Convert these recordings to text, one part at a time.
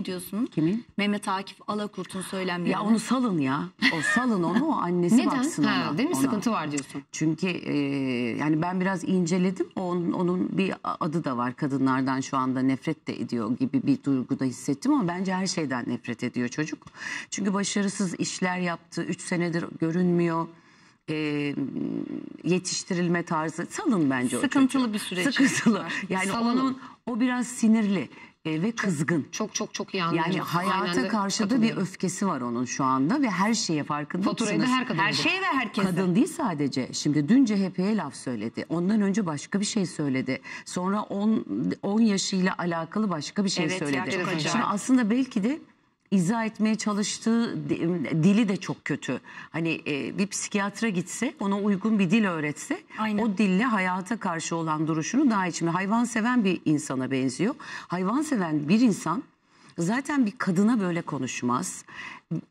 ne diyorsun? Kimin? Mehmet Akif Alakurt'un söylemleri. Ya onu salın ya. O salın onu o annesi Neden? baksın ha, ona. Değil mi? Ona. Sıkıntı var diyorsun. Çünkü e, yani ben biraz inceledim. Onun, onun bir adı da var. Kadınlardan şu anda nefret de ediyor gibi bir duyguda hissettim ama bence her şeyden nefret ediyor çocuk. Çünkü başarısız işler yaptı. Üç senedir görünmüyor e, yetiştirilme tarzı salın bence sıkıntılı o bir süreç sıkıntılı yani onun o biraz sinirli e, ve kızgın. Çok çok çok iyi anlıyorum. Yani hayata karşı da bir öfkesi var onun şu anda ve her şeye farkında Faturayı da her kadın. Her şey ve herkese. Kadın değil sadece. Şimdi dün CHP'ye laf söyledi. Ondan önce başka bir şey söyledi. Sonra 10 yaşıyla alakalı başka bir şey evet, söyledi. Ya, Şimdi aslında belki de izah etmeye çalıştığı dili de çok kötü. Hani e, bir psikiyatra gitse ona uygun bir dil öğretse Aynen. o dille hayata karşı olan duruşunu daha içime hayvan seven bir insana benziyor. Hayvan seven bir insan zaten bir kadına böyle konuşmaz.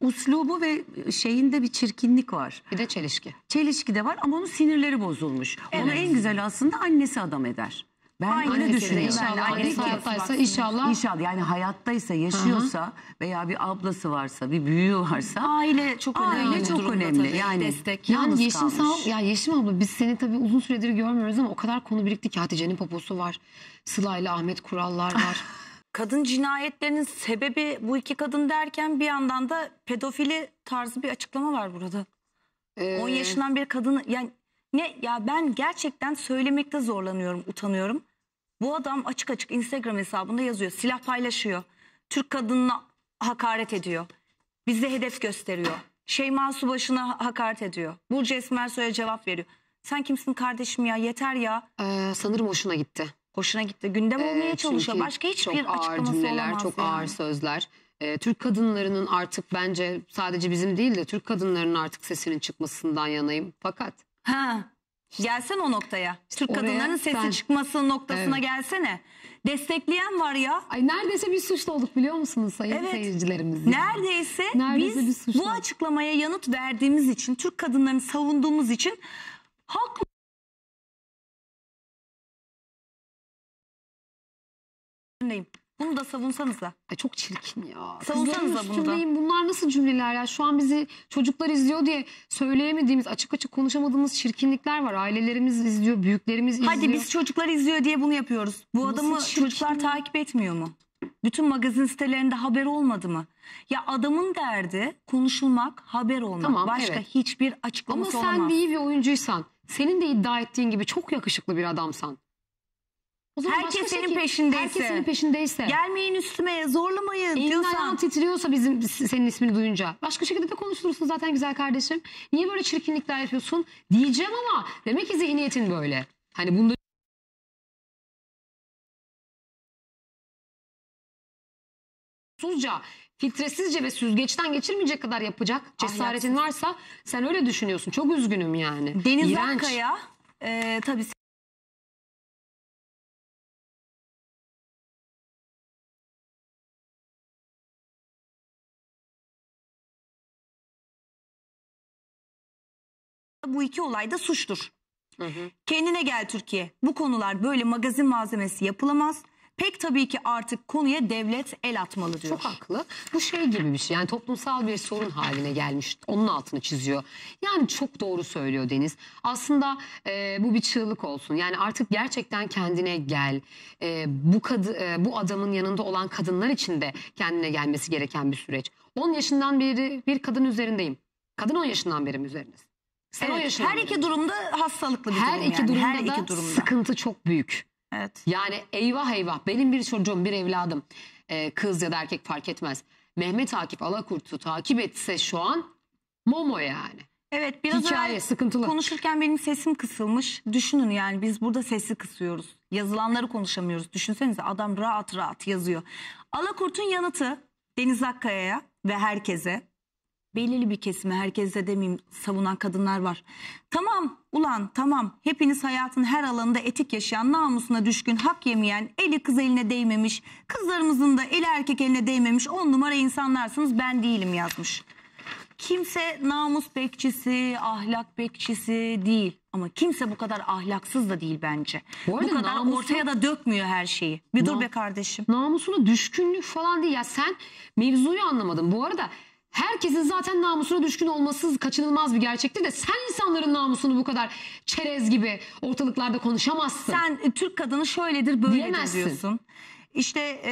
Uslubu ve şeyinde bir çirkinlik var. Bir de çelişki. Çelişki de var ama onun sinirleri bozulmuş. Evet. Onu en güzel aslında annesi adam eder. Ben Aynı öyle düşünüyorum. inşallah. Tabii Hayattaysa inşallah. İnşallah yani hayattaysa yaşıyorsa veya bir ablası varsa bir büyüğü varsa Aile çok önemli. aile çok önemli. tabii. Yani Destek. Yani Yeşim kalmış. sağ ya Yeşim abla biz seni tabii uzun süredir görmüyoruz ama o kadar konu birikti ki Hatice'nin poposu var. Sıla ile Ahmet Kurallar var. Kadın cinayetlerinin sebebi bu iki kadın derken bir yandan da pedofili tarzı bir açıklama var burada. Ee, 10 yaşından bir kadın yani ne ya ben gerçekten söylemekte zorlanıyorum, utanıyorum. Bu adam açık açık Instagram hesabında yazıyor. Silah paylaşıyor. Türk kadınına hakaret ediyor. Bizi hedef gösteriyor. Şeyma Subaşı'na hakaret ediyor. Burcu Esmer soya cevap veriyor. Sen kimsin kardeşim ya yeter ya. Ee, sanırım hoşuna gitti. Hoşuna gitti. Gündem ee, olmaya çalışıyor. Başka hiçbir çok ağır cümleler, Çok yani. ağır sözler. Ee, Türk kadınlarının artık bence sadece bizim değil de Türk kadınlarının artık sesinin çıkmasından yanayım. Fakat... Ha, Gelsen o noktaya. Türk Oraya kadınların sesi ben- çıkması noktasına Evet. gelsene. Destekleyen var ya. Ay neredeyse bir suçlu olduk biliyor musunuz sayın Evet. seyircilerimiz? ya? Neredeyse, Neredeyse biz bir bu açıklamaya yanıt verdiğimiz için, Türk kadınlarını savunduğumuz için hak Neyim? Bunu da savunsanıza. Ay çok çirkin ya. Savunsanız da bunu da. Üstündeyim. Bunlar nasıl cümleler ya? Şu an bizi çocuklar izliyor diye söyleyemediğimiz, açık açık konuşamadığımız çirkinlikler var. Ailelerimiz izliyor, büyüklerimiz izliyor. Hadi biz çocuklar izliyor diye bunu yapıyoruz. Bu nasıl adamı çirkin? çocuklar takip etmiyor mu? Bütün magazin sitelerinde haber olmadı mı? Ya adamın derdi konuşulmak, haber olmak. Tamam, Başka evet. hiçbir açıklaması olamaz. Ama sen olamaz. bir iyi bir oyuncuysan, senin de iddia ettiğin gibi çok yakışıklı bir adamsan o zaman Herkes başka senin şekil- peşindeyse. Herkes senin peşindeyse. Gelmeyin üstüme zorlamayın Elin ayağın diyorsan. titriyorsa bizim senin ismini duyunca. Başka şekilde de konuşturursun zaten güzel kardeşim. Niye böyle çirkinlikler yapıyorsun diyeceğim ama demek ki zihniyetin böyle. Hani bunda Suzca, filtresizce ve süzgeçten geçirmeyecek kadar yapacak ah, cesaretin varsa sen öyle düşünüyorsun. Çok üzgünüm yani. Deniz İğrenç. Akkaya e, tabii bu iki olay da suçtur. Hı hı. Kendine gel Türkiye. Bu konular böyle magazin malzemesi yapılamaz. Pek tabii ki artık konuya devlet el atmalı diyor. Çok haklı. Bu şey gibi bir şey yani toplumsal bir sorun haline gelmiş. Onun altını çiziyor. Yani çok doğru söylüyor Deniz. Aslında e, bu bir çığlık olsun. Yani artık gerçekten kendine gel. E, bu, kad e, bu adamın yanında olan kadınlar için de kendine gelmesi gereken bir süreç. 10 yaşından beri bir kadın üzerindeyim. Kadın 10 yaşından beri üzeriniz. Sen evet, o her iki durumda hastalıklı bir her durum iki yani. Durumda her iki durumda sıkıntı çok büyük. Evet. Yani eyvah eyvah benim bir çocuğum bir evladım e, kız ya da erkek fark etmez. Mehmet Akif Alakurt'u takip etse şu an Momo yani. Evet biraz Hikaye, sıkıntılı. konuşurken benim sesim kısılmış. Düşünün yani biz burada sesi kısıyoruz. Yazılanları konuşamıyoruz. Düşünsenize adam rahat rahat yazıyor. Alakurt'un yanıtı Deniz Akkaya'ya ve herkese belirli bir kesimi herkese demeyeyim savunan kadınlar var. Tamam ulan tamam hepiniz hayatın her alanında etik yaşayan namusuna düşkün hak yemeyen eli kız eline değmemiş kızlarımızın da eli erkek eline değmemiş on numara insanlarsınız ben değilim yazmış. Kimse namus bekçisi, ahlak bekçisi değil. Ama kimse bu kadar ahlaksız da değil bence. Bu, bu kadar namusu... ortaya da dökmüyor her şeyi. Bir dur Na... be kardeşim. Namusuna düşkünlük falan değil. Ya sen mevzuyu anlamadın. Bu arada Herkesin zaten namusuna düşkün olması kaçınılmaz bir gerçektir de sen insanların namusunu bu kadar çerez gibi ortalıklarda konuşamazsın. Sen e, Türk kadını şöyledir böyledir Diyemezsin. diyorsun. İşte e,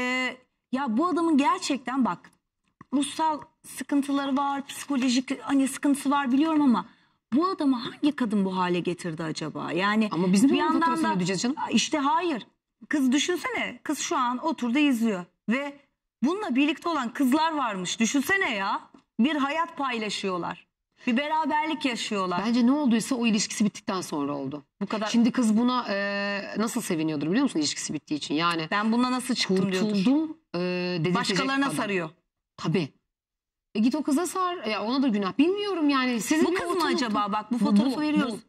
ya bu adamın gerçekten bak ruhsal sıkıntıları var, psikolojik hani sıkıntısı var biliyorum ama bu adamı hangi kadın bu hale getirdi acaba? Yani Ama biz mi bunun faturasını ödeyeceğiz canım? işte hayır. Kız düşünsene. Kız şu an oturdu izliyor ve Bununla birlikte olan kızlar varmış. Düşünsene ya. Bir hayat paylaşıyorlar. Bir beraberlik yaşıyorlar. Bence ne olduysa o ilişkisi bittikten sonra oldu. Bu kadar. Şimdi kız buna e, nasıl seviniyordur biliyor musun ilişkisi bittiği için yani. Ben buna nasıl çıktım kurtuldum, diyordur. Kurtuldum. E, Başkalarına adam. sarıyor. Tabii. E git o kıza sar. Ya ona da günah. Bilmiyorum yani. Sizin bu kız mı acaba? Bak bu fotoğrafı bu, veriyoruz. Bu.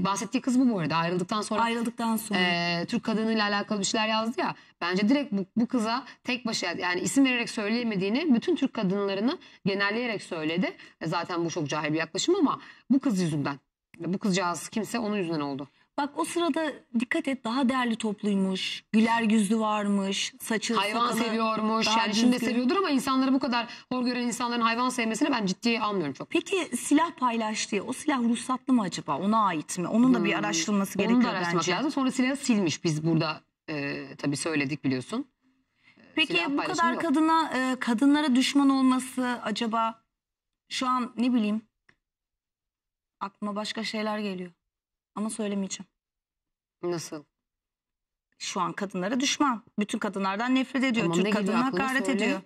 Bahsettiği kız bu bu arada ayrıldıktan sonra. Ayrıldıktan sonra. E, Türk kadınıyla alakalı bir şeyler yazdı ya. Bence direkt bu, bu kıza tek başına yani isim vererek söyleyemediğini bütün Türk kadınlarını genelleyerek söyledi. E, zaten bu çok cahil bir yaklaşım ama bu kız yüzünden. Bu kızcağız kimse onun yüzünden oldu. Bak o sırada dikkat et daha değerli topluymuş. Güler yüzlü varmış. Saçı Hayvan sakalı, seviyormuş. Yani şimdi seviyordur ama insanları bu kadar hor gören insanların hayvan sevmesini ben ciddiye almıyorum çok. Peki silah paylaştığı o silah ruhsatlı mı acaba? Ona ait mi? Onun da bir hmm, araştırılması hmm. gerekiyor Onu da bence. lazım. Sonra silahı silmiş biz burada e, tabii söyledik biliyorsun. E, Peki Silah bu kadar yok. kadına e, kadınlara düşman olması acaba şu an ne bileyim aklıma başka şeyler geliyor. Ama söylemeyeceğim. Nasıl? Şu an kadınlara düşman. Bütün kadınlardan nefret ediyor. Tamam, Türk ne hakaret Söyle. ediyor.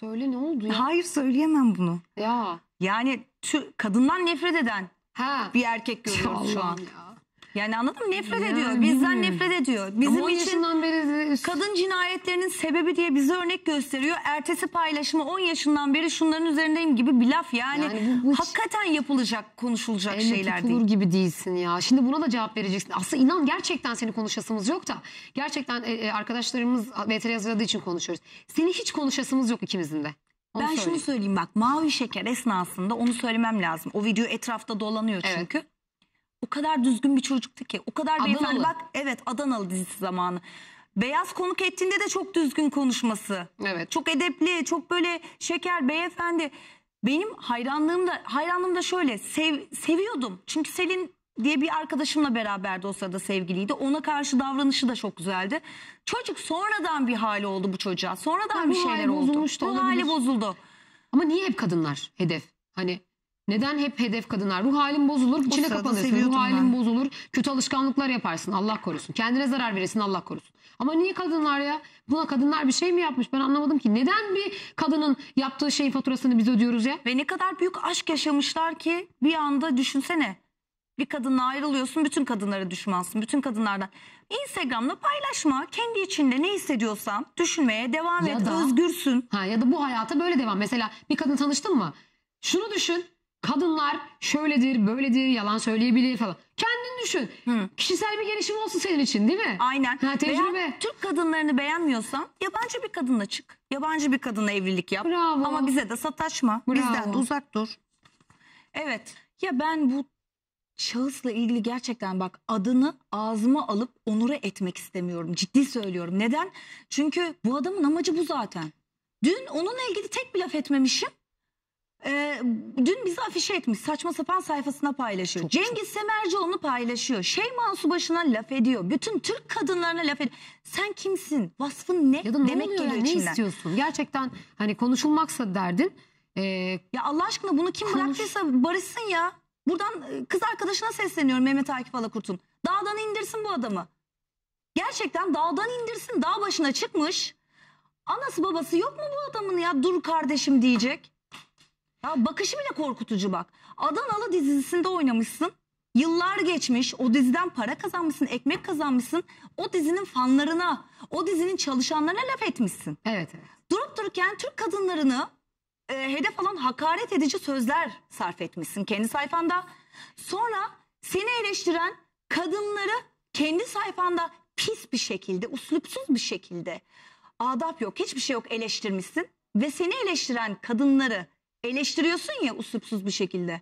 Söyle ne oldu ya? Hayır söyleyemem bunu. Ya. Yani tü- kadından nefret eden Ha. bir erkek görüyoruz şu an. Ya. Yani anladın mı? Nefret yani. ediyor. Bizden nefret ediyor. Bizim Ama için beri... kadın cinayetlerinin sebebi diye bize örnek gösteriyor. Ertesi paylaşımı 10 yaşından beri şunların üzerindeyim gibi bir laf. Yani, yani bu, bu hakikaten yapılacak, konuşulacak şeyler değil. gibi değilsin ya. Şimdi buna da cevap vereceksin. Aslında inan gerçekten seni konuşasımız yok da. Gerçekten e, e arkadaşlarımız VTR hazırladığı için konuşuyoruz. Seni hiç konuşasımız yok ikimizin de. Onu ben söyleyeyim. şunu söyleyeyim bak mavi şeker esnasında onu söylemem lazım. O video etrafta dolanıyor çünkü. Evet o kadar düzgün bir çocuktu ki. O kadar Adanalı. beyefendi bak evet Adanalı dizisi zamanı. Beyaz konuk ettiğinde de çok düzgün konuşması. Evet. Çok edepli, çok böyle şeker beyefendi. Benim hayranlığım da hayranlığım da şöyle sev, seviyordum. Çünkü Selin diye bir arkadaşımla beraberdi o sırada sevgiliydi. Ona karşı davranışı da çok güzeldi. Çocuk sonradan bir hali oldu bu çocuğa. Sonradan ya bir şeyler oldu. Bu hali bozuldu. Ama niye hep kadınlar hedef? Hani neden hep hedef kadınlar? Ruh halin bozulur, içine kapanırsın. Ruh halin ben. bozulur, kötü alışkanlıklar yaparsın. Allah korusun. Kendine zarar verirsin, Allah korusun. Ama niye kadınlar ya? Buna kadınlar bir şey mi yapmış? Ben anlamadım ki. Neden bir kadının yaptığı şeyin faturasını biz ödüyoruz ya? Ve ne kadar büyük aşk yaşamışlar ki bir anda düşünsene. Bir kadınla ayrılıyorsun, bütün kadınlara düşmansın, bütün kadınlardan. Instagram'da paylaşma, kendi içinde ne hissediyorsan düşünmeye devam ya et, da, özgürsün. Ha, ya da bu hayata böyle devam. Mesela bir kadın tanıştın mı? Şunu düşün, kadınlar şöyledir, böyledir, yalan söyleyebilir falan. Kendin düşün. Hı. Kişisel bir gelişim olsun senin için değil mi? Aynen. Ha, tecrübe. Veya Türk kadınlarını beğenmiyorsan yabancı bir kadınla çık. Yabancı bir kadınla evlilik yap. Bravo. Ama bize de sataşma. Bravo. Bizden de uzak dur. Evet. Ya ben bu şahısla ilgili gerçekten bak adını ağzıma alıp onura etmek istemiyorum. Ciddi söylüyorum. Neden? Çünkü bu adamın amacı bu zaten. Dün onunla ilgili tek bir laf etmemişim. Ee, dün bizi afişe etmiş saçma sapan sayfasına paylaşıyor. Çok Cengiz çok. onu paylaşıyor. Şeyma Subaşı'na laf ediyor. Bütün Türk kadınlarına laf ediyor. Sen kimsin? Vasfın ne? Ya da ne Demek oluyor geliyor yani, Ne istiyorsun? Gerçekten hani konuşulmaksa derdin. Ee, ya Allah aşkına bunu kim konuş... bıraktıysa barışsın ya. Buradan e, kız arkadaşına sesleniyorum Mehmet Akif Alakurt'un. Dağdan indirsin bu adamı. Gerçekten dağdan indirsin. Dağ başına çıkmış. Anası babası yok mu bu adamın ya dur kardeşim diyecek. Ya bakışı bile korkutucu bak. Adanalı dizisinde oynamışsın. Yıllar geçmiş, o diziden para kazanmışsın, ekmek kazanmışsın. O dizinin fanlarına, o dizinin çalışanlarına laf etmişsin. Evet evet. Durup dururken Türk kadınlarını e, hedef alan hakaret edici sözler sarf etmişsin kendi sayfanda. Sonra seni eleştiren kadınları kendi sayfanda pis bir şekilde, uslupsuz bir şekilde adap yok, hiçbir şey yok eleştirmişsin. Ve seni eleştiren kadınları eleştiriyorsun ya usupsuz bir şekilde.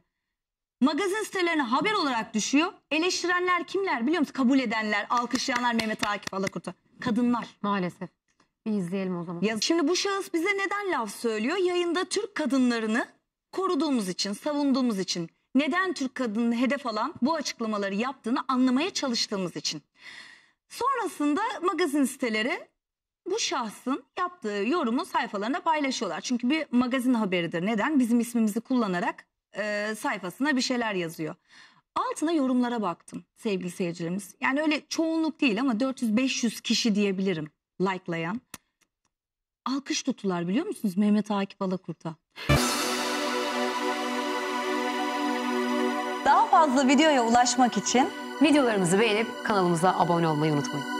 Magazin sitelerine haber olarak düşüyor. Eleştirenler kimler biliyor musun? Kabul edenler, alkışlayanlar Mehmet Akif Alakurt'a. Kadınlar. Maalesef. Bir izleyelim o zaman. Ya, şimdi bu şahıs bize neden laf söylüyor? Yayında Türk kadınlarını koruduğumuz için, savunduğumuz için neden Türk kadını hedef alan bu açıklamaları yaptığını anlamaya çalıştığımız için. Sonrasında magazin siteleri bu şahsın yaptığı yorumu sayfalarına paylaşıyorlar. Çünkü bir magazin haberidir. Neden? Bizim ismimizi kullanarak e, sayfasına bir şeyler yazıyor. Altına yorumlara baktım sevgili seyircilerimiz. Yani öyle çoğunluk değil ama 400-500 kişi diyebilirim likelayan. Alkış tutular biliyor musunuz Mehmet Akif Alakurt'a? Daha fazla videoya ulaşmak için videolarımızı beğenip kanalımıza abone olmayı unutmayın.